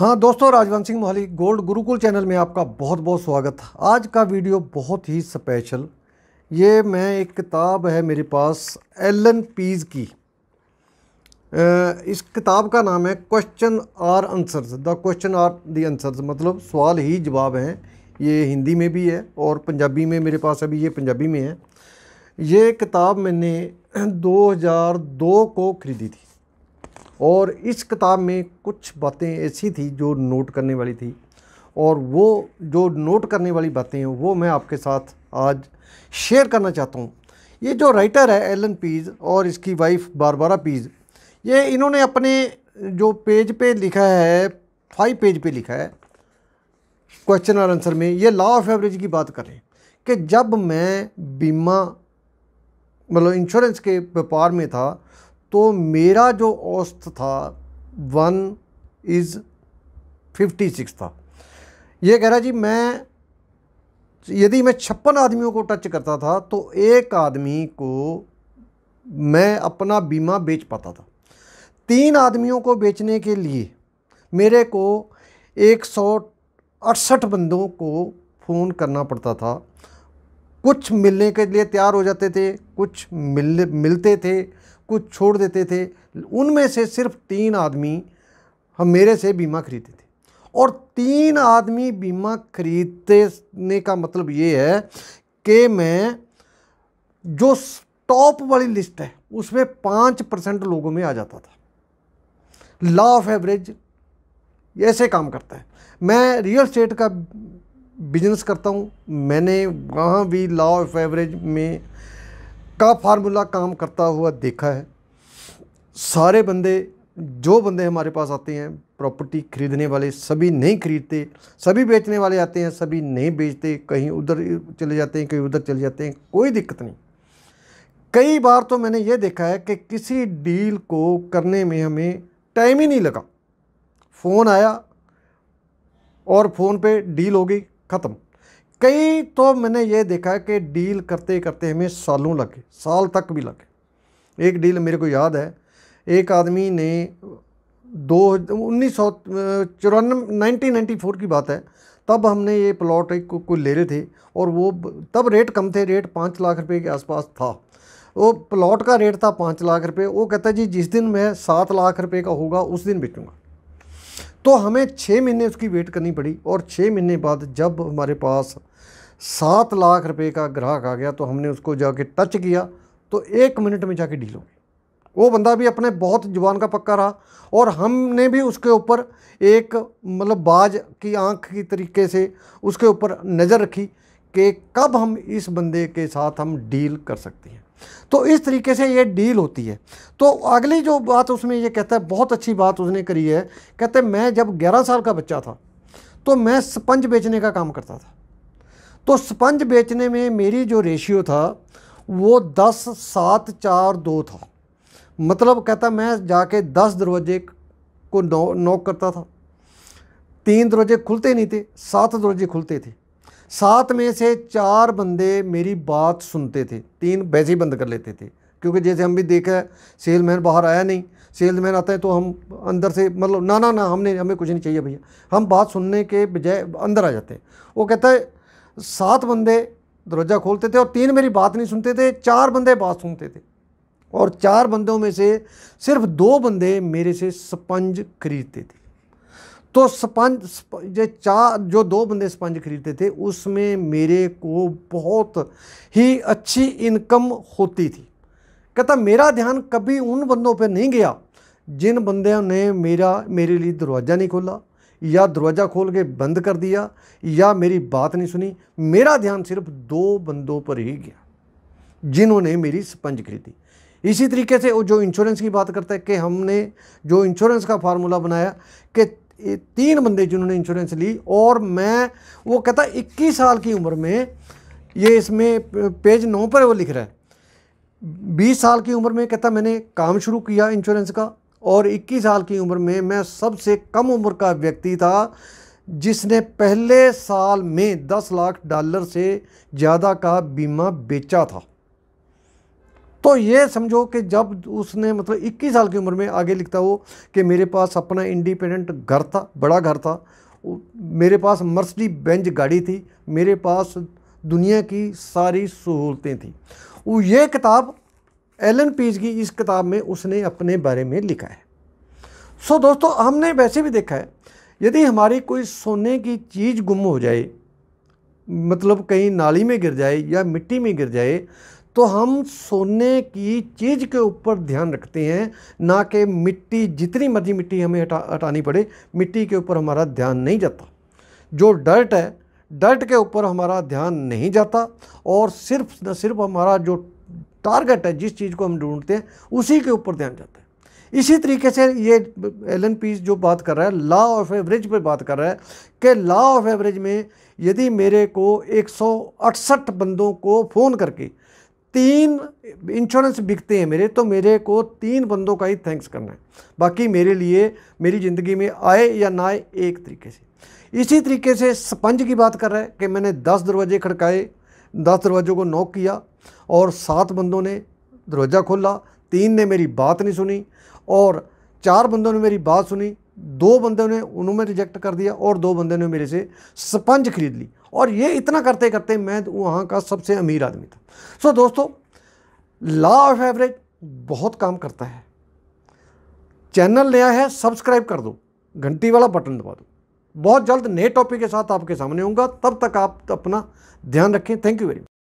हाँ दोस्तों Rajwant Singh Mohali Gold Gurukul channel में आपका बहुत बहुत स्वागत आज का वीडियो बहुत ही स्पेशल ये मैं एक किताब है मेरे पास एलन पीज की इस किताब का नाम है question are answers the question are the answers मतलब सवाल ही जवाब हैं ये हिंदी में भी है और पंजाबी में मेरे पास अभी ये पंजाबी में है ये किताब मैंने 2002 को ख़रीदी थी और इस किताब में कुछ बातें ऐसी थी जो नोट करने वाली थी और वो जो नोट करने वाली बातें हैं वो मैं आपके साथ आज शेयर करना चाहता हूँ ये जो राइटर है एलन पीज और इसकी वाइफ बारबारा पीज ये इन्होंने अपने जो पेज पे लिखा है फाइव पेज पे लिखा है क्वेश्चन और आंसर में ये लॉ ऑफ एवरेज की बात करें कि जब मैं बीमा मतलब इंश्योरेंस के व्यापार में था तो मेरा जो औसत था वन इज़ फिफ्टी सिक्स था ये कह रहा जी मैं यदि मैं छप्पन आदमियों को टच करता था तो एक आदमी को मैं अपना बीमा बेच पाता था तीन आदमियों को बेचने के लिए मेरे को एक सौ अड़सठ बंदों को फ़ोन करना पड़ता था कुछ मिलने के लिए तैयार हो जाते थे कुछ मिल मिलते थे कुछ छोड़ देते थे उनमें से सिर्फ तीन आदमी हम मेरे से बीमा खरीदते थे और तीन आदमी बीमा खरीदने का मतलब ये है कि मैं जो टॉप वाली लिस्ट है उसमें पाँच परसेंट लोगों में आ जाता था लॉ ऑफ एवरेज ऐसे काम करता है मैं रियल स्टेट का बिजनेस करता हूँ मैंने वहाँ भी लॉ ऑफ एवरेज में का फार्मूला काम करता हुआ देखा है सारे बंदे जो बंदे हमारे पास आते हैं प्रॉपर्टी खरीदने वाले सभी नहीं खरीदते सभी बेचने वाले आते हैं सभी नहीं बेचते कहीं उधर चले जाते हैं कहीं उधर चले जाते हैं कोई दिक्कत नहीं कई बार तो मैंने ये देखा है कि किसी डील को करने में हमें टाइम ही नहीं लगा फ़ोन आया और फ़ोन पे डील हो गई ख़त्म कई तो मैंने ये देखा है कि डील करते करते हमें सालों लगे साल तक भी लगे एक डील मेरे को याद है एक आदमी ने दो उन्नीस सौ चौरानवे नाइनटीन नाइन्टी फोर की बात है तब हमने ये प्लॉट एक को, को ले रहे थे और वो तब रेट कम थे रेट पाँच लाख रुपए के आसपास था वो प्लॉट का रेट था पाँच लाख रुपए वो कहता जी जिस दिन मैं सात लाख रुपए का होगा उस दिन बेचूँगा तो हमें छः महीने उसकी वेट करनी पड़ी और छः महीने बाद जब हमारे पास सात लाख रुपए का ग्राहक आ गया तो हमने उसको जाके टच किया तो एक मिनट में जाके डील हो गई वो बंदा भी अपने बहुत जुबान का पक्का रहा और हमने भी उसके ऊपर एक मतलब बाज की आंख की तरीके से उसके ऊपर नज़र रखी कि कब हम इस बंदे के साथ हम डील कर सकते हैं तो इस तरीके से ये डील होती है तो अगली जो बात उसमें ये कहता है बहुत अच्छी बात उसने करी है कहते मैं जब ग्यारह साल का बच्चा था तो मैं स्पंज बेचने का काम करता था तो स्पंज बेचने में मेरी जो रेशियो था वो दस सात चार दो था मतलब कहता मैं जाके दस दरवाजे को नॉक करता था तीन दरवाजे खुलते नहीं थे सात दरवाजे खुलते थे सात में से चार बंदे मेरी बात सुनते थे तीन वैसे ही बंद कर लेते थे क्योंकि जैसे हम भी देखा है सेलमैन बाहर आया नहीं सेल मैन आता है तो हम अंदर से मतलब ना ना ना हमने हमें कुछ नहीं चाहिए भैया हम बात सुनने के बजाय अंदर आ जाते हैं वो कहता है सात बंदे दरवाज़ा खोलते थे और तीन मेरी बात नहीं सुनते थे चार बंदे बात सुनते थे और चार बंदों में से सिर्फ दो बंदे मेरे से स्पंज खरीदते थे तो स्पंज ये चार जो दो बंदे स्पंज खरीदते थे उसमें मेरे को बहुत ही अच्छी इनकम होती थी कहता मेरा ध्यान कभी उन बंदों पे नहीं गया जिन बंदों ने मेरा मेरे लिए दरवाज़ा नहीं खोला या दरवाज़ा खोल के बंद कर दिया या मेरी बात नहीं सुनी मेरा ध्यान सिर्फ दो बंदों पर ही गया जिन्होंने मेरी स्पंज खरीदी इसी तरीके से वो जो इंश्योरेंस की बात करता है कि हमने जो इंश्योरेंस का फार्मूला बनाया कि ये तीन बंदे जिन्होंने इंश्योरेंस ली और मैं वो कहता इक्कीस साल की उम्र में ये इसमें पेज नौ पर वो लिख रहा है बीस साल की उम्र में कहता मैंने काम शुरू किया इंश्योरेंस का और इक्कीस साल की उम्र में मैं सबसे कम उम्र का व्यक्ति था जिसने पहले साल में दस लाख डॉलर से ज़्यादा का बीमा बेचा था तो ये समझो कि जब उसने मतलब 21 साल की उम्र में आगे लिखता वो कि मेरे पास अपना इंडिपेंडेंट घर था बड़ा घर था मेरे पास मर्सडी बेंज गाड़ी थी मेरे पास दुनिया की सारी सहूलतें थी वो ये किताब एलन पीज की इस किताब में उसने अपने बारे में लिखा है सो दोस्तों हमने वैसे भी देखा है यदि हमारी कोई सोने की चीज़ गुम हो जाए मतलब कहीं नाली में गिर जाए या मिट्टी में गिर जाए तो हम सोने की चीज़ के ऊपर ध्यान रखते हैं ना कि मिट्टी जितनी मर्जी मिट्टी हमें हटा हटानी पड़े मिट्टी के ऊपर हमारा ध्यान नहीं जाता जो डर्ट है डर्ट के ऊपर हमारा ध्यान नहीं जाता और सिर्फ न सिर्फ हमारा जो टारगेट है जिस चीज़ को हम ढूंढते हैं उसी के ऊपर ध्यान जाता है इसी तरीके से ये एल एन पीस जो बात कर रहा है लॉ ऑफ एवरेज पर बात कर रहा है कि लॉ ऑफ एवरेज में यदि मेरे को एक बंदों को फ़ोन करके तीन इंश्योरेंस बिकते हैं मेरे तो मेरे को तीन बंदों का ही थैंक्स करना है बाकी मेरे लिए मेरी ज़िंदगी में आए या ना आए एक तरीके से इसी तरीके से स्पंज की बात कर रहा है कि मैंने दस दरवाजे खड़काए दस दरवाज़ों को नॉक किया और सात बंदों ने दरवाज़ा खोला तीन ने मेरी बात नहीं सुनी और चार बंदों ने मेरी बात सुनी दो बंदे ने उन्होंने रिजेक्ट कर दिया और दो बंदे ने मेरे से स्पंज खरीद ली और ये इतना करते करते मैं वहाँ का सबसे अमीर आदमी था सो दोस्तों लॉ ऑफ एवरेज बहुत काम करता है चैनल नया है सब्सक्राइब कर दो घंटी वाला बटन दबा दो बहुत जल्द नए टॉपिक के साथ आपके सामने होंगे तब तक आप अपना ध्यान रखें थैंक यू वेरी मच